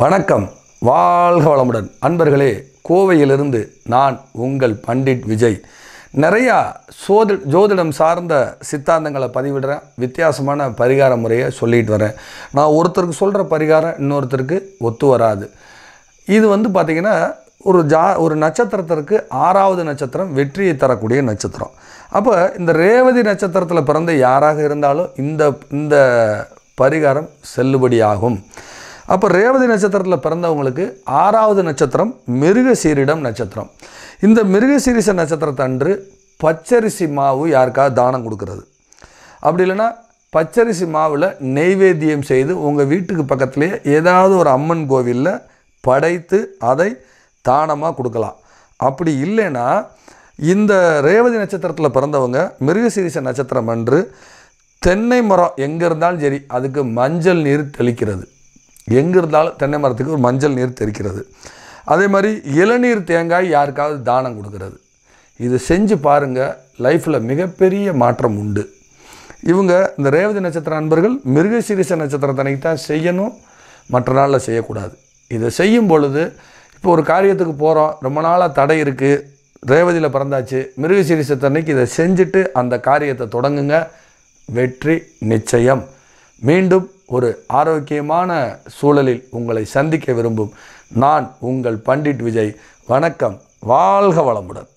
வணக்கம் வாழ்க வளமுடன் அன்பர்களே கோவையிலிருந்து நான் உங்கள் பண்டிட் விஜய் நிறையா சோதி ஜோதிடம் சார்ந்த சித்தாந்தங்களை பதிவிடுறேன் வித்தியாசமான பரிகார முறையை சொல்லிட்டு வரேன் நான் ஒருத்தருக்கு சொல்கிற பரிகாரம் இன்னொருத்தருக்கு ஒத்து வராது இது வந்து பார்த்திங்கன்னா ஒரு ஜா ஒரு நட்சத்திரத்திற்கு ஆறாவது நட்சத்திரம் வெற்றியை தரக்கூடிய நட்சத்திரம் அப்போ இந்த ரேவதி நட்சத்திரத்தில் பிறந்த யாராக இருந்தாலும் இந்த இந்த பரிகாரம் செல்லுபடியாகும் அப்போ ரேவதி நட்சத்திரத்தில் பிறந்தவங்களுக்கு ஆறாவது நட்சத்திரம் மிருகசீரிடம் நட்சத்திரம் இந்த மிருகசீரிச நட்சத்திரத்தன்று பச்சரிசி மாவு யாருக்காவது தானம் கொடுக்கறது அப்படி இல்லைன்னா பச்சரிசி மாவில் நெய்வேத்தியம் செய்து உங்கள் வீட்டுக்கு பக்கத்துலேயே ஏதாவது ஒரு அம்மன் கோவிலில் படைத்து அதை தானமாக கொடுக்கலாம் அப்படி இல்லைன்னா இந்த ரேவதி நட்சத்திரத்தில் பிறந்தவங்க மிருகசீரிச நட்சத்திரம் அன்று தென்னை மரம் எங்கே இருந்தாலும் சரி அதுக்கு மஞ்சள் நீர் தெளிக்கிறது எங்கே இருந்தாலும் தென்னை மரத்துக்கு ஒரு மஞ்சள் நீர் தெரிக்கிறது அதே மாதிரி இளநீர் தேங்காய் யாருக்காவது தானம் கொடுக்கறது இது செஞ்சு பாருங்கள் லைஃப்பில் மிகப்பெரிய மாற்றம் உண்டு இவங்க இந்த ரேவதி நட்சத்திர அன்பர்கள் மிருகசிரிச நட்சத்திரத்தனைக்கு தான் செய்யணும் மற்ற நாளில் செய்யக்கூடாது இதை செய்யும் பொழுது இப்போ ஒரு காரியத்துக்கு போகிறோம் ரொம்ப நாளாக தடை இருக்குது ரேவதியில் பிறந்தாச்சு மிருகசிரிசத்தன்னைக்கு இதை செஞ்சுட்டு அந்த காரியத்தை தொடங்குங்க வெற்றி நிச்சயம் மீண்டும் ஒரு ஆரோக்கியமான சூழலில் உங்களை சந்திக்க விரும்பும் நான் உங்கள் பண்டிட் விஜய் வணக்கம் வாழ்க வளமுடன்